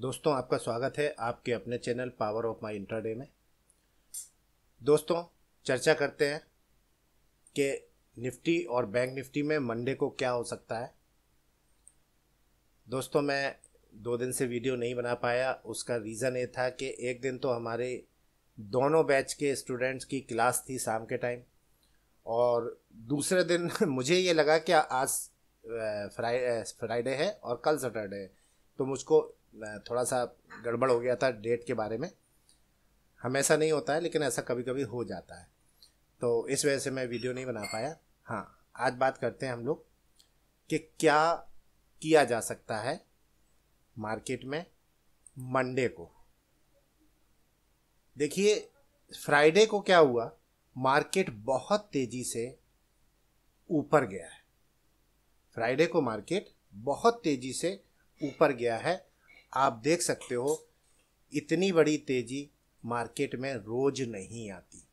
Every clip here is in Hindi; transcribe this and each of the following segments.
दोस्तों आपका स्वागत है आपके अपने channel power of my intraday में दोस्तों चर्चा करते हैं कि निफ्टी और बैंक निफ्टी में मंडे को क्या हो सकता है दोस्तों मैं दो दिन से वीडियो नहीं बना पाया उसका रीज़न ये था कि एक दिन तो हमारे दोनों बैच के स्टूडेंट्स की क्लास थी शाम के टाइम और दूसरे दिन मुझे ये लगा कि आज फ्राइडे फ्राइडे है और कल सैटरडे है तो मुझको थोड़ा सा गड़बड़ हो गया था डेट के बारे में हमेशा नहीं होता है लेकिन ऐसा कभी कभी हो जाता है तो इस वजह से मैं वीडियो नहीं बना पाया हाँ आज बात करते हैं हम लोग कि क्या किया जा सकता है मार्केट में मंडे को देखिए फ्राइडे को क्या हुआ मार्केट बहुत तेज़ी से ऊपर गया है फ्राइडे को मार्केट बहुत तेज़ी से ऊपर गया है आप देख सकते हो इतनी बड़ी तेज़ी मार्केट में रोज़ नहीं आती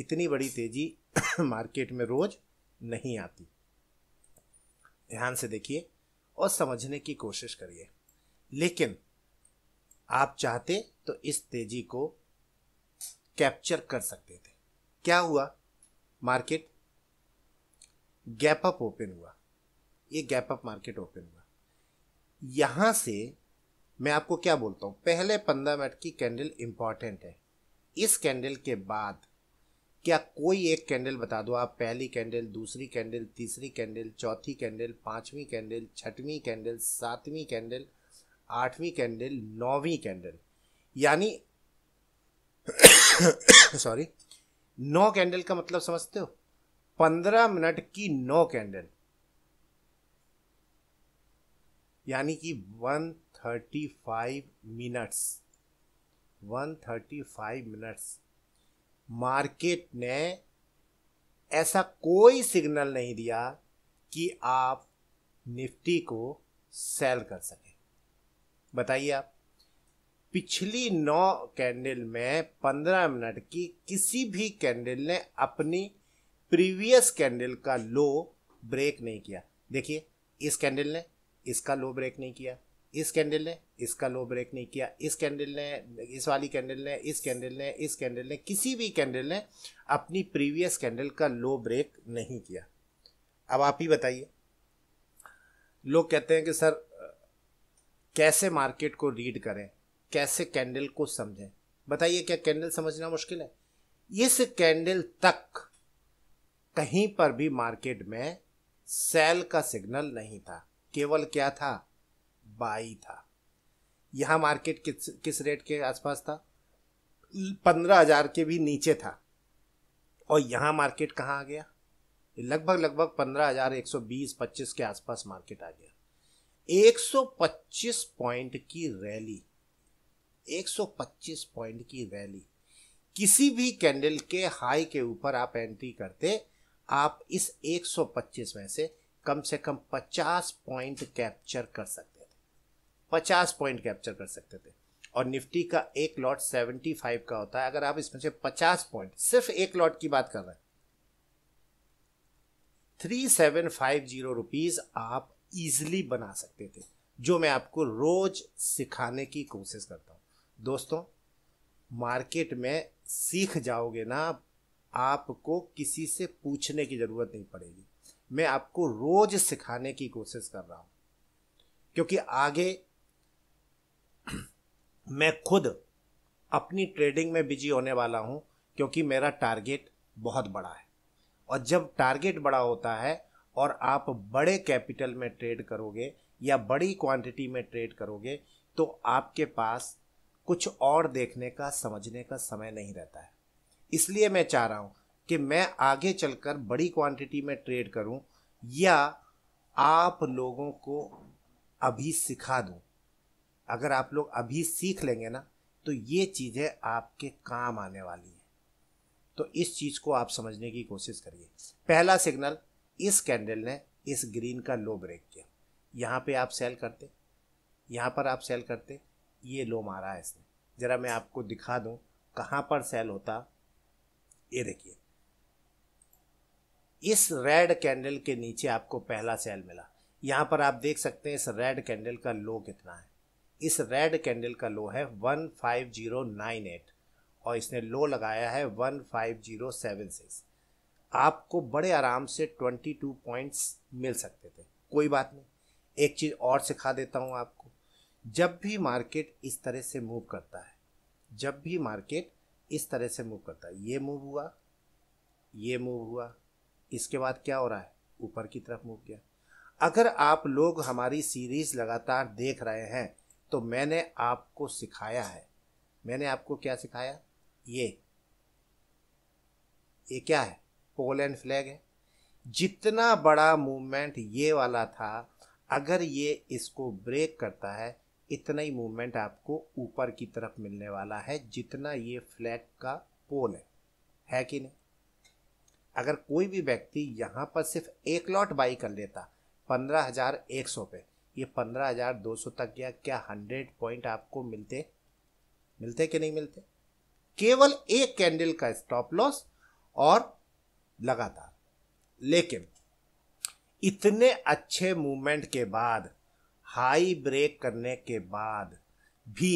इतनी बड़ी तेज़ी मार्केट में रोज़ नहीं आती ध्यान से देखिए और समझने की कोशिश करिए लेकिन आप चाहते तो इस तेजी को कैप्चर कर सकते थे क्या हुआ मार्केट गैप अप ओपन हुआ ये गैप अप मार्केट ओपन हुआ यहां से मैं आपको क्या बोलता हूँ पहले पंद्रह मिनट की कैंडल इम्पॉर्टेंट है इस कैंडल के बाद क्या कोई एक कैंडल बता दो आप पहली कैंडल दूसरी कैंडल तीसरी कैंडल चौथी कैंडल पांचवी कैंडल छठवीं कैंडल सातवीं कैंडल आठवीं कैंडल नौवीं कैंडल यानी सॉरी नौ कैंडल का मतलब समझते हो पंद्रह मिनट की नौ कैंडल यानी कि one thirty five minutes one thirty five minutes market ने ऐसा कोई सिग्नल नहीं दिया कि आप निफ्टी को सेल कर सकें बताइए आप पिछली नौ कैंडल में पंद्रह मिनट की किसी भी कैंडल ने अपनी प्रीवियस कैंडल का लो ब्रेक नहीं किया देखिए इस कैंडल ने इसका लो ब्रेक नहीं किया इस कैंडल ने इसका लो ब्रेक नहीं किया इस कैंडल ने इस वाली कैंडल ने इस कैंडल ने इस कैंडल ने किसी भी कैंडल ने अपनी प्रीवियस कैंडल का लो ब्रेक नहीं किया अब आप ही बताइए लोग कहते हैं कि सर कैसे मार्केट को रीड करें कैसे कैंडल को समझें बताइए क्या कैंडल समझना मुश्किल है इस कैंडल तक कहीं पर भी मार्केट में सेल का सिग्नल नहीं था केवल क्या था बाई था यहाँ मार्केट किस किस रेट के आसपास था पंद्रह हजार के भी नीचे था और यहाँ मार्केट कहाँ आ गया लगभग लगभग पंद्रह हजार एक सौ बीस पच्चीस के आसपास मार्केट आ गया एक सौ पच्चीस पॉइंट की रैली एक सौ पच्चीस पॉइंट की रैली किसी भी कैंडल के हाई के ऊपर आप एंट्री करते आप इस एक सौ पच्चीस में से कम से कम पचास पॉइंट कैप्चर कर सकते पचास पॉइंट कैप्चर कर सकते थे और निफ्टी का एक लॉट सेवेंटी फाइव का होता है अगर आप इसमें से पचास पॉइंट सिर्फ एक लॉट की बात कर रहे हैं three seven five zero rupees आप इजिली बना सकते थे जो मैं आपको रोज सिखाने की कोशिश करता हूं दोस्तों मार्केट में सीख जाओगे ना आपको किसी से पूछने की ज़रूरत नहीं पड़ेगी मैं आपको रोज सिखाने की कोशिश कर रहा हूं क्योंकि आगे मैं खुद अपनी ट्रेडिंग में बिजी होने वाला हूँ क्योंकि मेरा टारगेट बहुत बड़ा है और जब टारगेट बड़ा होता है और आप बड़े कैपिटल में ट्रेड करोगे या बड़ी क्वांटिटी में ट्रेड करोगे तो आपके पास कुछ और देखने का समझने का समय नहीं रहता है इसलिए मैं चाह रहा हूँ कि मैं आगे चलकर बड़ी क्वांटिटी में ट्रेड करूँ या आप लोगों को अभी सिखा दूँ अगर आप लोग अभी सीख लेंगे ना तो ये चीज़ें आपके काम आने वाली हैं तो इस चीज़ को आप समझने की कोशिश करिए पहला सिग्नल इस कैंडल ने इस ग्रीन का लो ब्रेक किया यहाँ पे आप सेल करते यहाँ पर आप सेल करते ये लो मारा है इसने ज़रा मैं आपको दिखा दूँ कहाँ पर सेल होता ये देखिए इस रेड कैंडल के नीचे आपको पहला सेल मिला यहाँ पर आप देख सकते हैं इस रेड कैंडल का लो कितना है इस रेड कैंडल का लो है 15098 और इसने लो लगाया है 15076 आपको बड़े आराम से 22 पॉइंट्स मिल सकते थे कोई बात नहीं एक चीज़ और सिखा देता हूँ आपको जब भी मार्केट इस तरह से मूव करता है जब भी मार्केट इस तरह से मूव करता है ये मूव हुआ ये मूव हुआ इसके बाद क्या हो रहा है ऊपर की तरफ मूव किया अगर आप लोग हमारी सीरीज लगातार देख रहे हैं तो मैंने आपको सिखाया है मैंने आपको क्या सिखाया ये ये क्या है पोलैंड फ्लैग है जितना बड़ा मूवमेंट ये वाला था अगर ये इसको ब्रेक करता है इतना ही मूवमेंट आपको ऊपर की तरफ मिलने वाला है जितना ये फ्लैग का पोल है है कि नहीं अगर कोई भी व्यक्ति यहाँ पर सिर्फ एक लॉट बाई कर लेता पंद्रह हजार एक सौ पे ये पंद्रह हज़ार दो सौ तक गया क्या हंड्रेड पॉइंट आपको मिलते मिलते कि नहीं मिलते केवल एक कैंडल का स्टॉप लॉस और लगातार लेकिन इतने अच्छे मूवमेंट के बाद हाई ब्रेक करने के बाद भी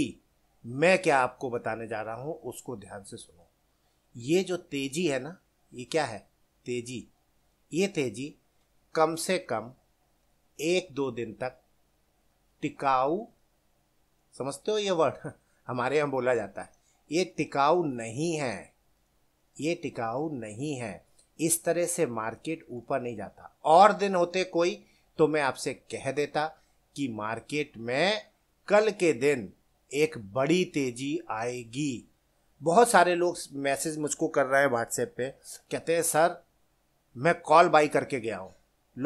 मैं क्या आपको बताने जा रहा हूं उसको ध्यान से सुनो ये जो तेजी है ना ये क्या है तेजी ये तेजी कम से कम एक दो दिन तक टिकाऊ समझते हो ये वर्ड हमारे यहाँ बोला जाता है ये टिकाऊ नहीं है ये टिकाऊ नहीं है इस तरह से मार्केट ऊपर नहीं जाता और दिन होते कोई तो मैं आपसे कह देता कि मार्केट में कल के दिन एक बड़ी तेजी आएगी बहुत सारे लोग मैसेज मुझको कर रहे हैं व्हाट्सएप पे कहते हैं सर मैं कॉल बाई करके गया हूँ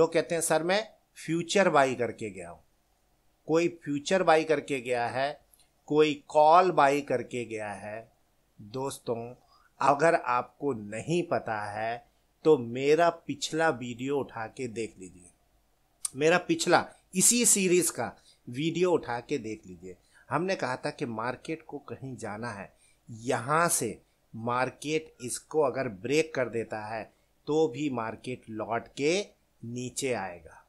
लोग कहते हैं सर मैं फ्यूचर बाई करके गया हूँ कोई फ्यूचर बाई करके गया है कोई कॉल बाई करके गया है दोस्तों अगर आपको नहीं पता है तो मेरा पिछला वीडियो उठा के देख लीजिए मेरा पिछला इसी सीरीज का वीडियो उठा के देख लीजिए हमने कहा था कि मार्केट को कहीं जाना है यहाँ से मार्केट इसको अगर ब्रेक कर देता है तो भी मार्केट लौट के नीचे आएगा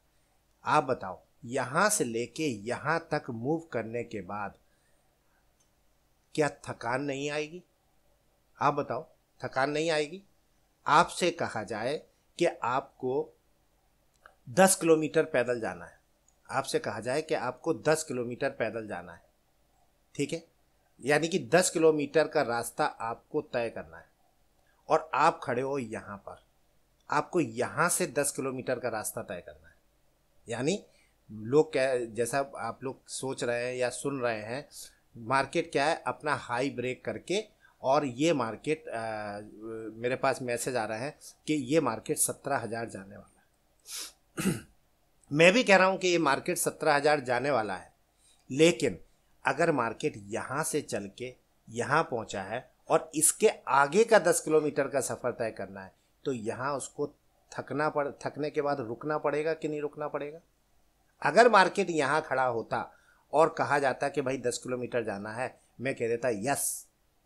आप बताओ यहां से लेके यहां तक मूव करने के बाद क्या थकान नहीं आएगी आप बताओ थकान नहीं आएगी आपसे कहा जाए कि आपको दस किलोमीटर पैदल जाना है आपसे कहा जाए कि आपको दस किलोमीटर पैदल जाना है ठीक है यानी कि दस किलोमीटर का रास्ता आपको तय करना है और आप खड़े हो यहां पर आपको यहां से दस किलोमीटर का रास्ता तय करना है यानी लोग क्या जैसा आप लोग सोच रहे हैं या सुन रहे हैं मार्केट क्या है अपना हाई ब्रेक करके और ये मार्केट आ, मेरे पास मैसेज आ रहा है कि ये मार्केट सत्रह हज़ार जाने वाला है मैं भी कह रहा हूँ कि ये मार्केट सत्रह हज़ार जाने वाला है लेकिन अगर मार्केट यहाँ से चल के यहाँ पहुँचा है और इसके आगे का दस किलोमीटर का सफ़र तय करना है तो यहाँ उसको थकना पड़ थकने के बाद रुकना पड़ेगा कि नहीं रुकना पड़ेगा अगर मार्केट यहाँ खड़ा होता और कहा जाता कि भाई दस किलोमीटर जाना है मैं कह देता यस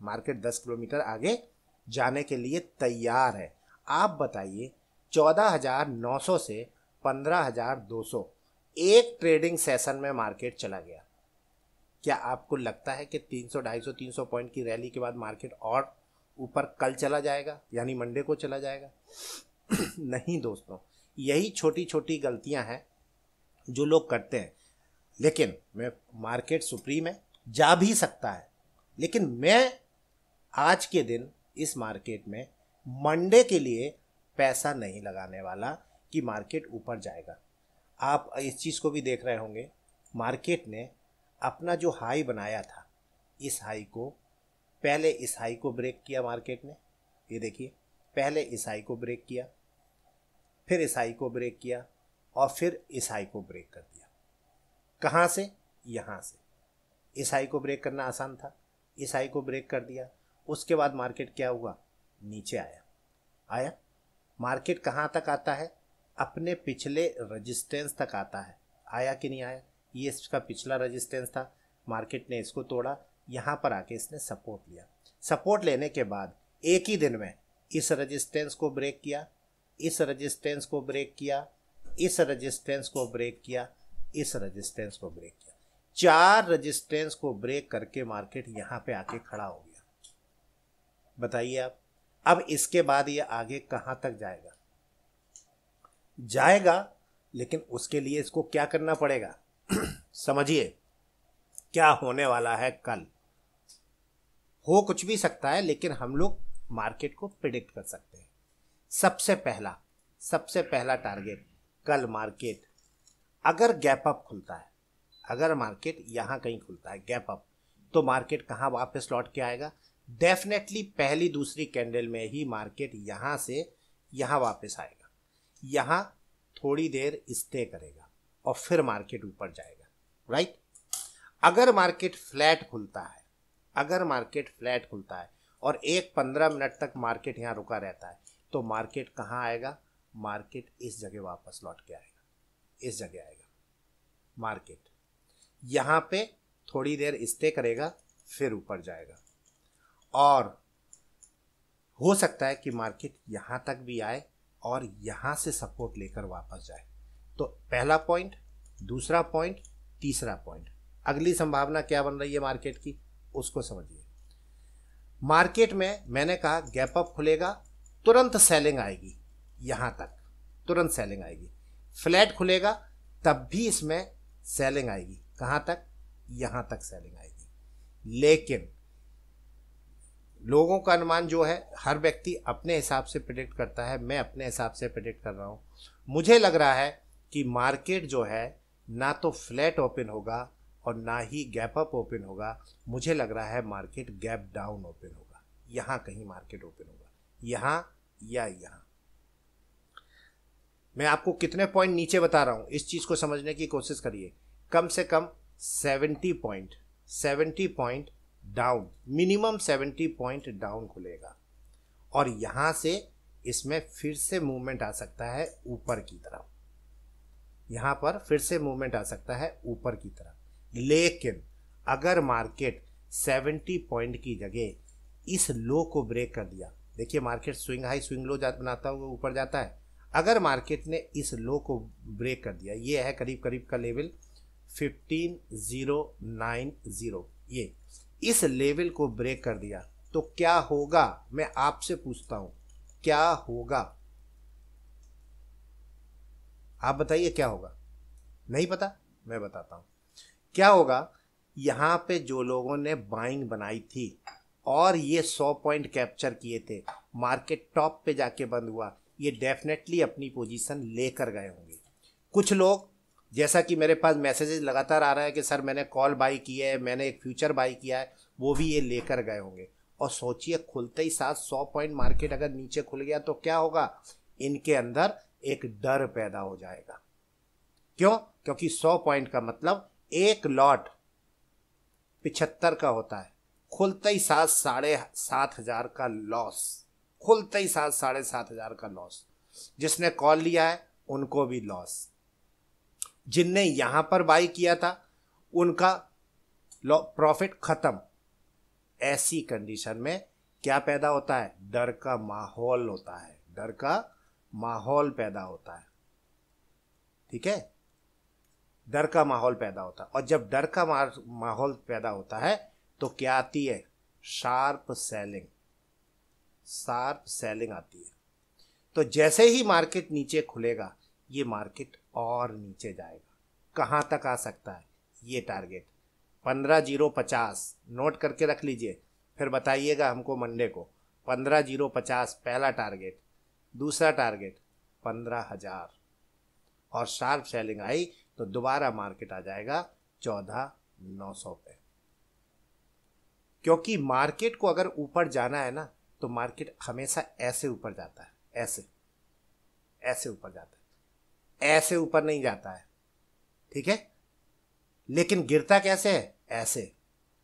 मार्केट दस किलोमीटर आगे जाने के लिए तैयार है आप बताइए चौदह हज़ार नौ सौ से पंद्रह हज़ार दो सौ एक ट्रेडिंग सेशन में मार्केट चला गया क्या आपको लगता है कि तीन सौ ढाई सौ तीन सौ पॉइंट की रैली के बाद मार्केट और ऊपर कल चला जाएगा यानी मंडे को चला जाएगा नहीं दोस्तों यही छोटी छोटी गलतियां हैं जो लोग करते हैं लेकिन मैं मार्केट सुप्रीम है जा भी सकता है लेकिन मैं आज के दिन इस मार्केट में मंडे के लिए पैसा नहीं लगाने वाला कि मार्केट ऊपर जाएगा आप इस चीज़ को भी देख रहे होंगे मार्केट ने अपना जो हाई बनाया था इस हाई को पहले इस हाई को ब्रेक किया मार्केट ने ये देखिए पहले इस हाई को ब्रेक किया फिर इस हाई को ब्रेक किया और फिर ईसाई को ब्रेक कर दिया कहाँ से यहाँ से ईसाई को ब्रेक करना आसान था ईसाई को ब्रेक कर दिया उसके बाद मार्केट क्या हुआ नीचे आया आया मार्केट कहाँ तक आता है अपने पिछले रजिस्टेंस तक आता है आया कि नहीं आया ये इसका पिछला रजिस्टेंस था मार्केट ने इसको तोड़ा यहाँ पर आके इसने सपोर्ट लिया सपोर्ट लेने के बाद एक ही दिन में इस रजिस्टेंस को ब्रेक किया इस रजिस्टेंस को ब्रेक किया इस रेजिस्टेंस को ब्रेक किया इस रेजिस्टेंस को ब्रेक किया चार रेजिस्टेंस को ब्रेक करके मार्केट यहां पे आके खड़ा हो गया बताइए आप अब इसके बाद ये आगे कहां तक जाएगा जाएगा लेकिन उसके लिए इसको क्या करना पड़ेगा समझिए क्या होने वाला है कल हो कुछ भी सकता है लेकिन हम लोग मार्केट को प्रिडिक्ट कर सकते हैं सबसे पहला सबसे पहला टारगेट कल मार्केट अगर गैप अप खुलता है अगर मार्केट यहाँ कहीं खुलता है गैप अप तो मार्केट कहाँ वापस लौट के आएगा डेफिनेटली पहली दूसरी कैंडल में ही मार्केट यहाँ से यहाँ वापस आएगा यहाँ थोड़ी देर स्टे करेगा और फिर मार्केट ऊपर जाएगा राइट अगर मार्केट फ्लैट खुलता है अगर मार्केट फ्लैट खुलता है और एक पंद्रह मिनट तक मार्केट यहाँ रुका रहता है तो मार्केट कहाँ आएगा मार्केट इस जगह वापस लौट के आएगा इस जगह आएगा मार्केट यहाँ पे थोड़ी देर स्टे करेगा फिर ऊपर जाएगा और हो सकता है कि मार्केट यहाँ तक भी आए और यहाँ से सपोर्ट लेकर वापस जाए तो पहला पॉइंट दूसरा पॉइंट तीसरा पॉइंट अगली संभावना क्या बन रही है मार्केट की उसको समझिए मार्केट में मैंने कहा गैप अप खुलेगा तुरंत सेलिंग आएगी यहां तक तुरंत सेलिंग आएगी फ्लैट खुलेगा तब भी इसमें सेलिंग आएगी कहाँ तक यहां तक सेलिंग आएगी लेकिन लोगों का अनुमान जो है हर व्यक्ति अपने हिसाब से प्रिडिक्ट करता है मैं अपने हिसाब से प्रिडिक्ट कर रहा हूं मुझे लग रहा है कि मार्केट जो है ना तो फ्लैट ओपन होगा और ना ही गैप अप ओपन होगा मुझे लग रहा है मार्केट गैप डाउन ओपन होगा यहां कहीं मार्केट ओपन होगा यहाँ या यहां मैं आपको कितने पॉइंट नीचे बता रहा हूँ इस चीज़ को समझने की कोशिश करिए कम से कम seventy point seventy point down minimum seventy point down खुलेगा और यहाँ से इसमें फिर से मूवमेंट आ सकता है ऊपर की तरफ यहाँ पर फिर से मूवमेंट आ सकता है ऊपर की तरफ लेकिन अगर मार्केट सेवेंटी पॉइंट की जगह इस लो को ब्रेक कर दिया देखिए market swing high swing low जा बनाता हुआ ऊपर जाता है अगर मार्केट ने इस लो को ब्रेक कर दिया ये है करीब करीब का level fifteen zero nine zero ये इस लेवल को ब्रेक कर दिया तो क्या होगा मैं आपसे पूछता हूं क्या होगा आप बताइए क्या होगा नहीं पता मैं बताता हूं क्या होगा यहां पे जो लोगों ने बाइंग बनाई थी और ये सौ पॉइंट कैप्चर किए थे मार्केट टॉप पे जाके बंद हुआ ये डेफिनेटली अपनी पोजीशन लेकर गए होंगे कुछ लोग जैसा कि मेरे पास मैसेजेस लगातार आ रहा है कि सर मैंने कॉल बाई की है मैंने एक फ्यूचर बाई किया है वो भी ये लेकर गए होंगे और सोचिए खुलते ही साथ सौ पॉइंट मार्केट अगर नीचे खुल गया तो क्या होगा इनके अंदर एक डर पैदा हो जाएगा क्यों क्योंकि सौ पॉइंट का मतलब एक लॉट पिछहत्तर का होता है खुलते ही साथ साढ़े सात हजार का लॉस खुलते ही सात साढ़े सात हजार का लॉस जिसने कॉल लिया है उनको भी लॉस जिनने यहां पर बाई किया था उनका प्रॉफिट खत्म ऐसी कंडीशन में क्या पैदा होता है डर का माहौल होता है डर का माहौल पैदा होता है ठीक है डर का माहौल पैदा होता है और जब डर का माहौल पैदा होता है तो क्या आती है शार्प सेलिंग शार्प सेलिंग आती है तो जैसे ही मार्केट नीचे खुलेगा ये मार्केट और नीचे जाएगा कहाँ तक आ सकता है ये टारगेट पंद्रह जीरो पचास नोट करके रख लीजिए फिर बताइएगा हमको मंडे को पंद्रह जीरो पचास पहला टारगेट दूसरा टारगेट पंद्रह हजार और शार्प सेलिंग आई तो दोबारा मार्केट आ जाएगा चौदह नौ सौ पे क्योंकि मार्केट को अगर ऊपर जाना है ना तो मार्केट हमेशा ऐसे ऊपर जाता है ऐसे ऐसे ऊपर जाता है ऐसे ऊपर नहीं जाता है ठीक है लेकिन गिरता कैसे है ऐसे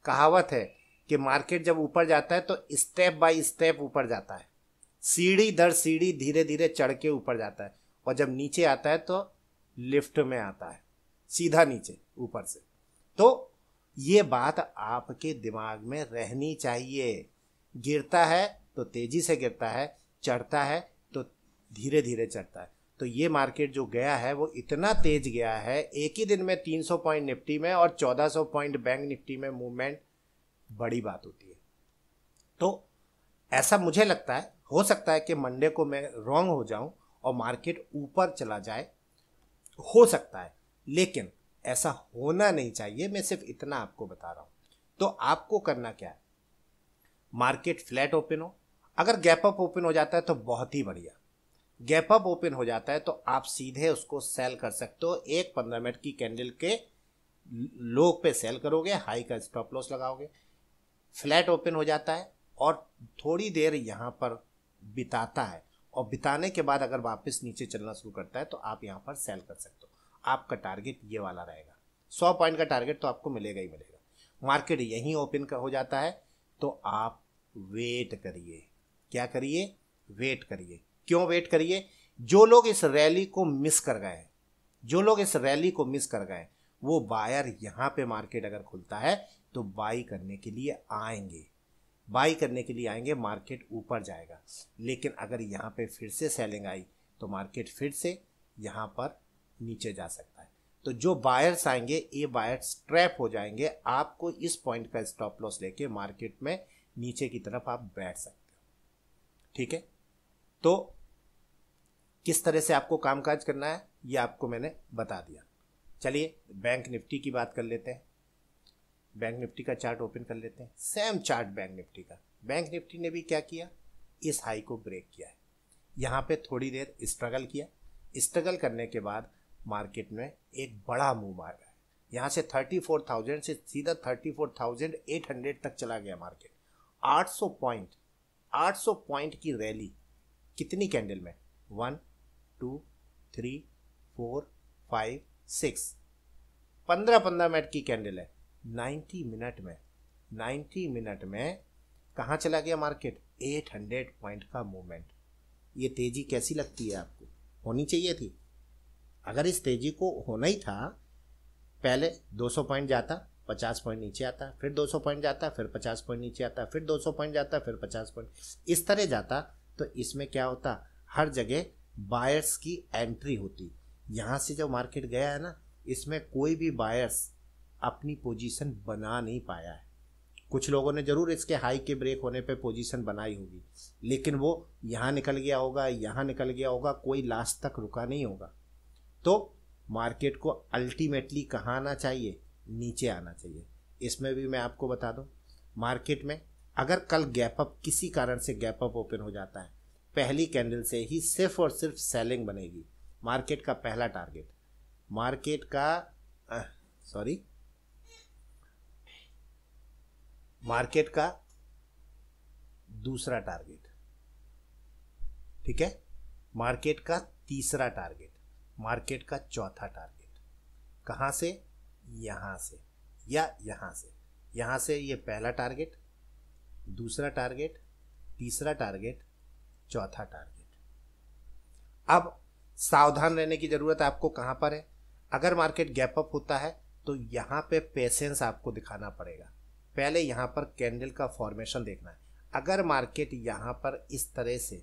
कहावत है कि मार्केट जब ऊपर जाता है तो स्टेप बाय स्टेप ऊपर जाता है सीढ़ी दर सीढ़ी धीरे धीरे चढ़ के ऊपर जाता है और जब नीचे आता है तो लिफ्ट में आता है सीधा नीचे ऊपर से तो ये बात आपके दिमाग में रहनी चाहिए गिरता है तो तेजी से गिरता है चढ़ता है तो धीरे धीरे चढ़ता है तो ये मार्केट जो गया है वो इतना तेज गया है एक ही दिन में 300 पॉइंट निफ्टी में और 1400 पॉइंट बैंक निफ्टी में मूवमेंट बड़ी बात होती है तो ऐसा मुझे लगता है हो सकता है कि मंडे को मैं रॉन्ग हो जाऊं और मार्केट ऊपर चला जाए हो सकता है लेकिन ऐसा होना नहीं चाहिए मैं सिर्फ इतना आपको बता रहा हूं तो आपको करना क्या है मार्केट फ्लैट ओपन हो अगर गैप अप ओपन हो जाता है तो बहुत ही बढ़िया गैप अप ओपन हो जाता है तो आप सीधे उसको सेल कर सकते हो एक पंद्रह मिनट की कैंडल के लो पे सेल करोगे हाई का स्टॉप लॉस लगाओगे फ्लैट ओपन हो जाता है और थोड़ी देर यहाँ पर बिताता है और बिताने के बाद अगर वापस नीचे चलना शुरू करता है तो आप यहाँ पर सेल कर सकते हो आपका टारगेट ये वाला रहेगा सौ पॉइंट का टारगेट तो आपको मिलेगा ही मिलेगा मार्केट यहीं ओपन हो जाता है तो आप वेट करिए क्या करिए वेट करिए क्यों वेट करिए जो लोग इस रैली को मिस कर गए जो लोग इस रैली को मिस कर गए वो बायर यहाँ पे मार्केट अगर खुलता है तो बाई करने के लिए आएंगे बाई करने के लिए आएंगे मार्केट ऊपर जाएगा लेकिन अगर यहाँ पे फिर से सेलिंग आई तो मार्केट फिर से यहाँ पर नीचे जा सकता है तो जो बायर्स आएंगे ये बायर्स ट्रैप हो जाएंगे आपको इस पॉइंट का स्टॉप लॉस लेके मार्केट में नीचे की तरफ आप बैठ सकते ठीक है तो किस तरह से आपको कामकाज करना है ये आपको मैंने बता दिया चलिए बैंक निफ्टी की बात कर लेते हैं बैंक निफ्टी का चार्ट ओपन कर लेते हैं सेम चार्ट बैंक निफ्टी का बैंक निफ्टी ने भी क्या किया इस हाई को ब्रेक किया है यहाँ पे थोड़ी देर स्ट्रगल किया स्ट्रगल करने के बाद मार्केट में एक बड़ा मूव मार रहा है यहाँ से 34,000 से सीधा 34,800 तक चला गया मार्केट 800 पॉइंट 800 पॉइंट की रैली कितनी कैंडल में one two three four five six पंद्रह पंद्रह मिनट की कैंडल है नाइन्टी मिनट में नाइन्टी मिनट में कहाँ चला गया मार्केट एट हंड्रेड पॉइंट का मूवमेंट ये तेज़ी कैसी लगती है आपको होनी चाहिए थी अगर इस तेज़ी को होना ही था पहले दो सौ पॉइंट जाता पचास पॉइंट नीचे आता फिर दो सौ पॉइंट जाता फिर पचास पॉइंट नीचे आता फिर दो सौ पॉइंट जाता फिर पचास पॉइंट इस तरह जाता तो इसमें क्या होता हर जगह बायर्स की एंट्री होती यहाँ से जो मार्केट गया है ना इसमें कोई भी बायर्स अपनी पोजीशन बना नहीं पाया है कुछ लोगों ने ज़रूर इसके हाई के ब्रेक होने पे पोजीशन बनाई होगी लेकिन वो यहाँ निकल गया होगा यहाँ निकल गया होगा कोई लास्ट तक रुका नहीं होगा तो मार्केट को अल्टीमेटली कहाना आना चाहिए नीचे आना चाहिए इसमें भी मैं आपको बता दूं मार्केट में अगर कल गैप अप किसी कारण से गैप अप ओपन हो जाता है पहली कैंडल से ही सिर्फ और सिर्फ सेलिंग बनेगी मार्केट का पहला टारगेट मार्केट का सॉरी मार्केट का दूसरा टारगेट ठीक है मार्केट का तीसरा टारगेट मार्केट का चौथा टारगेट कहाँ से यहां से या यहां से यहां से ये पहला टारगेट दूसरा टारगेट तीसरा टारगेट चौथा टारगेट अब सावधान रहने की ज़रूरत आपको कहां पर है अगर मार्केट गैप अप होता है तो यहां पे पेशेंस आपको दिखाना पड़ेगा पहले यहां पर कैंडल का फॉर्मेशन देखना है अगर मार्केट यहां पर इस तरह से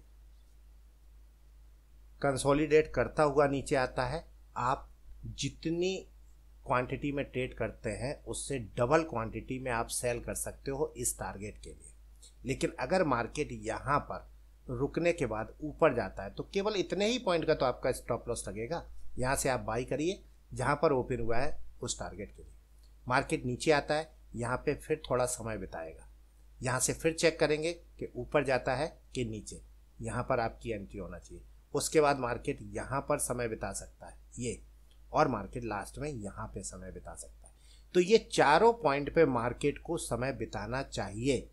कंसोलिडेट करता हुआ नीचे आता है आप जितनी क्वांटिटी में ट्रेड करते हैं उससे डबल क्वांटिटी में आप सेल कर सकते हो इस टारगेट के लिए लेकिन अगर मार्केट यहाँ पर रुकने के बाद ऊपर जाता है तो केवल इतने ही पॉइंट का तो आपका स्टॉप लॉस लगेगा यहाँ से आप बाई करिए जहाँ पर ओपन हुआ है उस टारगेट के लिए मार्केट नीचे आता है यहाँ पे फिर थोड़ा समय बिताएगा यहाँ से फिर चेक करेंगे कि ऊपर जाता है कि नीचे यहाँ पर आपकी एंट्री होना चाहिए उसके बाद मार्केट यहाँ पर समय बिता सकता है ये और मार्केट लास्ट में यहाँ पे समय बिता सकता है तो ये चारों पॉइंट पे मार्केट को समय बिताना चाहिए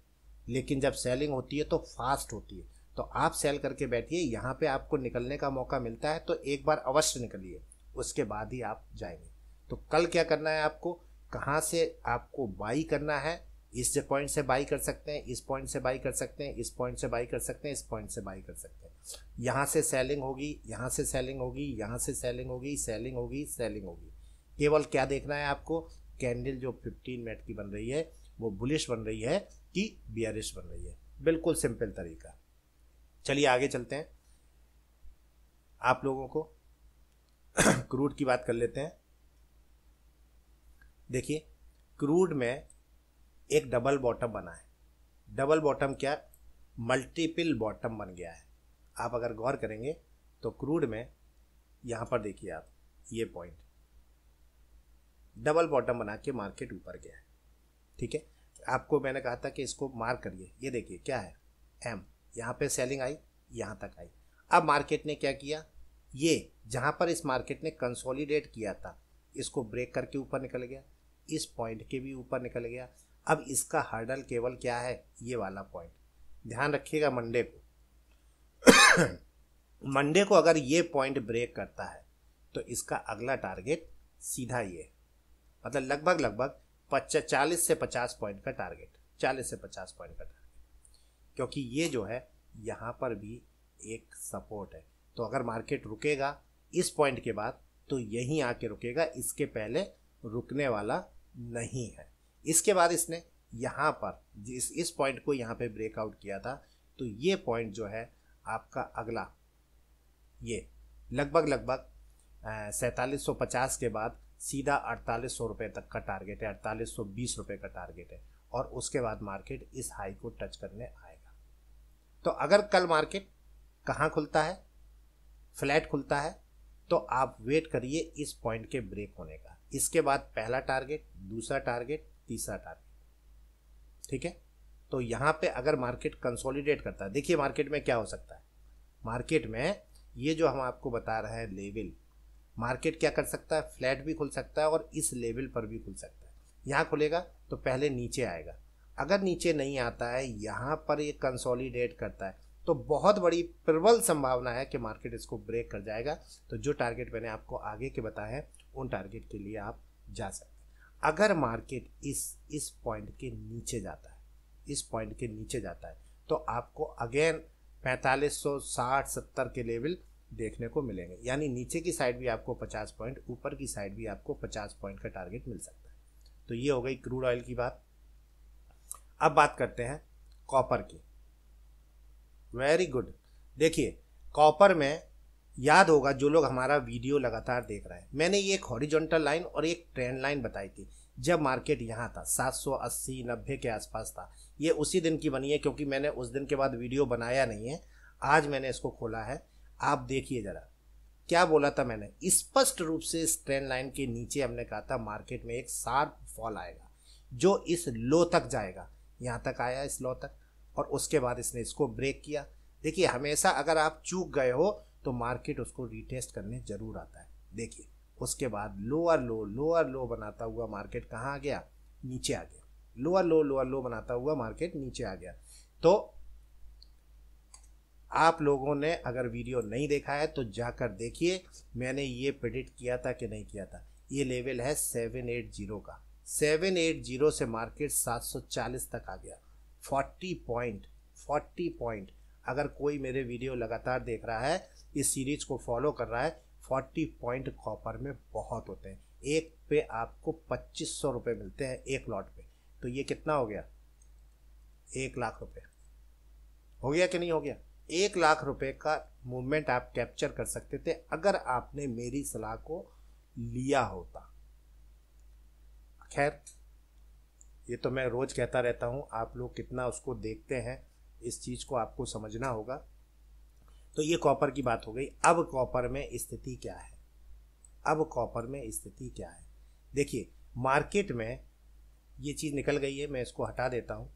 लेकिन जब सेलिंग होती है तो फास्ट होती है तो आप सेल करके बैठिए यहाँ पे आपको निकलने का मौका मिलता है तो एक बार अवश्य निकलिए उसके बाद ही आप जाएंगे तो कल क्या करना है आपको कहाँ से आपको बाई करना है इस पॉइंट से बाई कर सकते हैं इस पॉइंट से बाई कर सकते हैं इस पॉइंट से बाई कर सकते हैं इस पॉइंट से बाई कर सकते हैं यहाँ से सेलिंग होगी यहाँ से सेलिंग होगी यहाँ से सेलिंग होगी सेलिंग होगी सेलिंग होगी केवल क्या देखना है आपको कैंडल जो 15 मिनट की बन रही है वो बुलिश बन रही है कि बियरिश बन रही है बिल्कुल सिंपल तरीका चलिए आगे चलते हैं आप लोगों को क्रूड की बात कर लेते हैं देखिए क्रूड में एक डबल बॉटम बना है डबल बॉटम क्या मल्टीपल बॉटम बन गया है आप अगर गौर करेंगे तो क्रूड में यहाँ पर देखिए आप ये पॉइंट डबल बॉटम बना के मार्केट ऊपर गया है ठीक है आपको मैंने कहा था कि इसको मार्क करिए ये देखिए क्या है एम यहाँ पे सेलिंग आई यहाँ तक आई अब मार्केट ने क्या किया ये जहाँ पर इस मार्केट ने कंसोलिडेट किया था इसको ब्रेक करके ऊपर निकल गया इस पॉइंट के भी ऊपर निकल गया अब इसका हर्डल केवल क्या है ये वाला पॉइंट ध्यान रखिएगा मंडे को मंडे को अगर ये पॉइंट ब्रेक करता है तो इसका अगला टारगेट सीधा ये मतलब लगभग लगभग पच्चा चालीस से पचास पॉइंट का टारगेट चालीस से पचास पॉइंट का टारगेट क्योंकि ये जो है यहाँ पर भी एक सपोर्ट है तो अगर मार्केट रुकेगा इस पॉइंट के बाद तो यहीं आके रुकेगा इसके पहले रुकने वाला नहीं है इसके बाद इसने यहाँ पर इस इस पॉइंट को यहाँ पे ब्रेकआउट किया था तो ये पॉइंट जो है आपका अगला ये लगभग लगभग सैंतालीस सौ पचास के बाद सीधा अड़तालीस सौ रुपये तक का टारगेट है अड़तालीस सौ बीस रुपये का टारगेट है और उसके बाद मार्केट इस हाई को टच करने आएगा तो अगर कल मार्केट कहाँ खुलता है फ्लैट खुलता है तो आप वेट करिए इस पॉइंट के ब्रेक होने का इसके बाद पहला टारगेट दूसरा टारगेट तीसरा टारगेट ठीक है तो यहाँ पे अगर मार्केट कंसोलिडेट करता है देखिए मार्केट में क्या हो सकता है मार्केट में ये जो हम आपको बता रहे हैं लेवल मार्केट क्या कर सकता है फ्लैट भी खुल सकता है और इस लेवल पर भी खुल सकता है यहाँ खुलेगा तो पहले नीचे आएगा अगर नीचे नहीं आता है यहाँ पर ये कंसोलिडेट करता है तो बहुत बड़ी प्रबल संभावना है कि मार्केट इसको ब्रेक कर जाएगा तो जो टारगेट मैंने आपको आगे के बताए हैं उन टारगेट के लिए आप जा सकते हैं अगर मार्केट इस इस पॉइंट के नीचे जाता है इस पॉइंट के नीचे जाता है तो आपको अगेन 4560 70 के लेवल देखने को मिलेंगे यानी नीचे की साइड भी आपको 50 पॉइंट ऊपर की साइड भी आपको 50 पॉइंट का टारगेट मिल सकता है तो ये हो गई क्रूड ऑयल की बात अब बात करते हैं कॉपर की वेरी गुड देखिए कॉपर में याद होगा जो लोग हमारा वीडियो लगातार देख रहे हैं मैंने ये एक हॉरिजॉन्टल लाइन और एक ट्रेंड लाइन बताई थी जब मार्केट यहाँ था 780 90 के आसपास था ये उसी दिन की बनी है क्योंकि मैंने उस दिन के बाद वीडियो बनाया नहीं है आज मैंने इसको खोला है आप देखिए ज़रा क्या बोला था मैंने स्पष्ट रूप से इस ट्रेंड लाइन के नीचे हमने कहा था मार्केट में एक शार्प फॉल आएगा जो इस लो तक जाएगा यहाँ तक आया इस लो तक और उसके बाद इसने इसको ब्रेक किया देखिए हमेशा अगर आप चूक गए हो तो मार्केट उसको रिटेस्ट करने जरूर आता है देखिए उसके बाद लोअर लो लोअर लो बनाता हुआ मार्केट कहाँ आ गया नीचे आ गया लोअर लो लोअर लो बनाता हुआ मार्केट नीचे आ गया तो आप लोगों ने अगर वीडियो नहीं देखा है तो जाकर देखिए मैंने ये प्रेडिक्ट किया था कि नहीं किया था ये लेवल है सेवन एट जीरो का सेवन एट जीरो से मार्केट सात सौ चालीस तक आ गया फोर्टी पॉइंट फोर्टी पॉइंट अगर कोई मेरे वीडियो लगातार देख रहा है इस सीरीज को फॉलो कर रहा है फोर्टी पॉइंट कॉपर में बहुत होते हैं एक पे आपको पच्चीस सौ रुपये मिलते हैं एक लॉट पे तो ये कितना हो गया एक लाख रुपए हो गया कि नहीं हो गया एक लाख रुपए का मूवमेंट आप कैप्चर कर सकते थे अगर आपने मेरी सलाह को लिया होता खैर ये तो मैं रोज कहता रहता हूं आप लोग कितना उसको देखते हैं इस चीज़ को आपको समझना होगा तो ये कॉपर की बात हो गई अब कॉपर में स्थिति क्या है अब कॉपर में स्थिति क्या है देखिए मार्केट में ये चीज़ निकल गई है मैं इसको हटा देता हूँ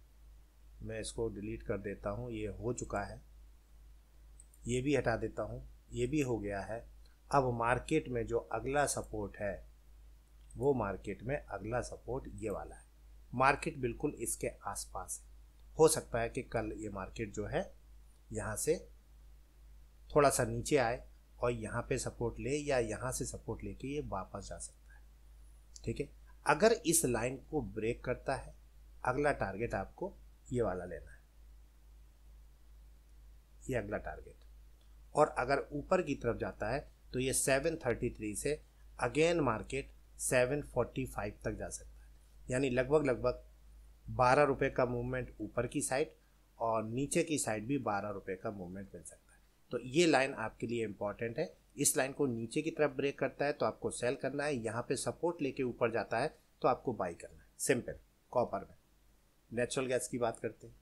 मैं इसको डिलीट कर देता हूँ ये हो चुका है ये भी हटा देता हूँ ये भी हो गया है अब मार्केट में जो अगला सपोर्ट है वो मार्केट में अगला सपोर्ट ये वाला है मार्केट बिल्कुल इसके आसपास है हो सकता है कि कल ये मार्केट जो है यहाँ से थोड़ा सा नीचे आए और यहाँ पे सपोर्ट ले या यहाँ से सपोर्ट लेके ये वापस जा सकता है ठीक है अगर इस लाइन को ब्रेक करता है अगला टारगेट आपको ये वाला लेना है ये अगला टारगेट और अगर ऊपर की तरफ जाता है तो ये 733 से अगेन मार्केट 745 तक जा सकता है यानी लगभग लगभग बारह रुपये का मूवमेंट ऊपर की साइड और नीचे की साइड भी बारह रुपये का मूवमेंट मिल सकता है तो ये लाइन आपके लिए इंपॉर्टेंट है इस लाइन को नीचे की तरफ ब्रेक करता है तो आपको सेल करना है यहाँ पे सपोर्ट लेके ऊपर जाता है तो आपको बाई करना है सिंपल कॉपर में नेचुरल गैस की बात करते हैं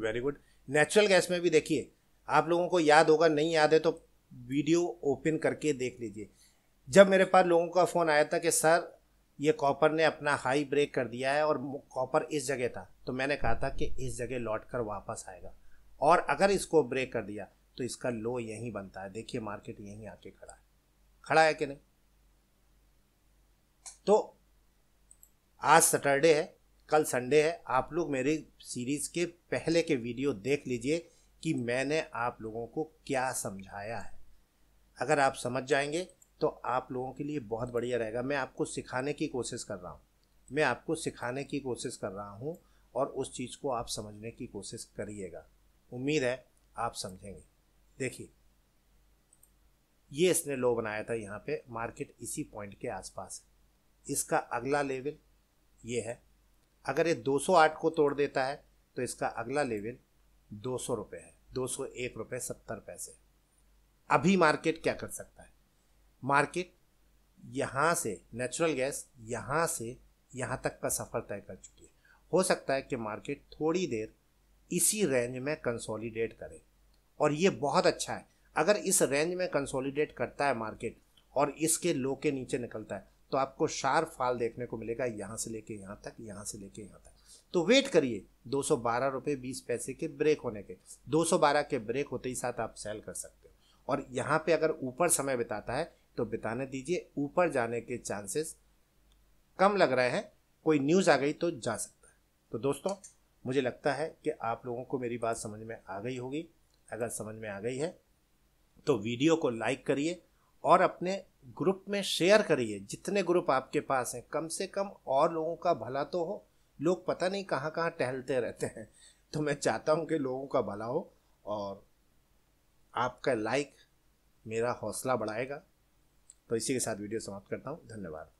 वेरी गुड नेचुरल गैस में भी देखिए आप लोगों को याद होगा नहीं याद है तो वीडियो ओपन करके देख लीजिए जब मेरे पास लोगों का फ़ोन आया था कि सर ये कॉपर ने अपना हाई ब्रेक कर दिया है और कॉपर इस जगह था तो मैंने कहा था कि इस जगह लौट कर वापस आएगा और अगर इसको ब्रेक कर दिया तो इसका लो यहीं बनता है देखिए मार्केट यहीं आके खड़ा है खड़ा है कि नहीं तो आज सैटरडे है कल संडे है आप लोग मेरी सीरीज के पहले के वीडियो देख लीजिए कि मैंने आप लोगों को क्या समझाया है अगर आप समझ जाएंगे तो आप लोगों के लिए बहुत बढ़िया रहेगा मैं आपको सिखाने की कोशिश कर रहा हूँ मैं आपको सिखाने की कोशिश कर रहा हूँ और उस चीज़ को आप समझने की कोशिश करिएगा उम्मीद है आप समझेंगे देखिए ये इसने लो बनाया था यहाँ पे मार्केट इसी पॉइंट के आसपास है इसका अगला लेवल ये है अगर ये 208 को तोड़ देता है तो इसका अगला लेवल दो सौ रुपये है दो सौ एक रुपये सत्तर पैसे अभी मार्केट क्या कर सकता है मार्केट यहाँ से नेचुरल गैस यहाँ से यहाँ तक का सफ़र तय कर चुकी है हो सकता है कि मार्केट थोड़ी देर इसी रेंज में कंसोलिडेट करे और ये बहुत अच्छा है अगर इस रेंज में कंसोलिडेट करता है मार्केट और इसके लो के नीचे निकलता है तो आपको शार्प फाल देखने को मिलेगा यहाँ से लेके यहाँ तक यहाँ से लेके यहाँ तक तो वेट करिए दो सौ बारह रुपये बीस पैसे के ब्रेक होने के दो सौ बारह के ब्रेक होते ही साथ आप सेल कर सकते हो और यहाँ पे अगर ऊपर समय बिताता है तो बिताने दीजिए ऊपर जाने के चांसेस कम लग रहे हैं कोई न्यूज़ आ गई तो जा सकता है तो दोस्तों मुझे लगता है कि आप लोगों को मेरी बात समझ में आ गई होगी अगर समझ में आ गई है तो वीडियो को लाइक करिए और अपने ग्रुप में शेयर करिए जितने ग्रुप आपके पास हैं कम से कम और लोगों का भला तो हो लोग पता नहीं कहाँ कहाँ टहलते रहते हैं तो मैं चाहता हूँ कि लोगों का भला हो और आपका लाइक मेरा हौसला बढ़ाएगा तो इसी के साथ वीडियो समाप्त करता हूँ धन्यवाद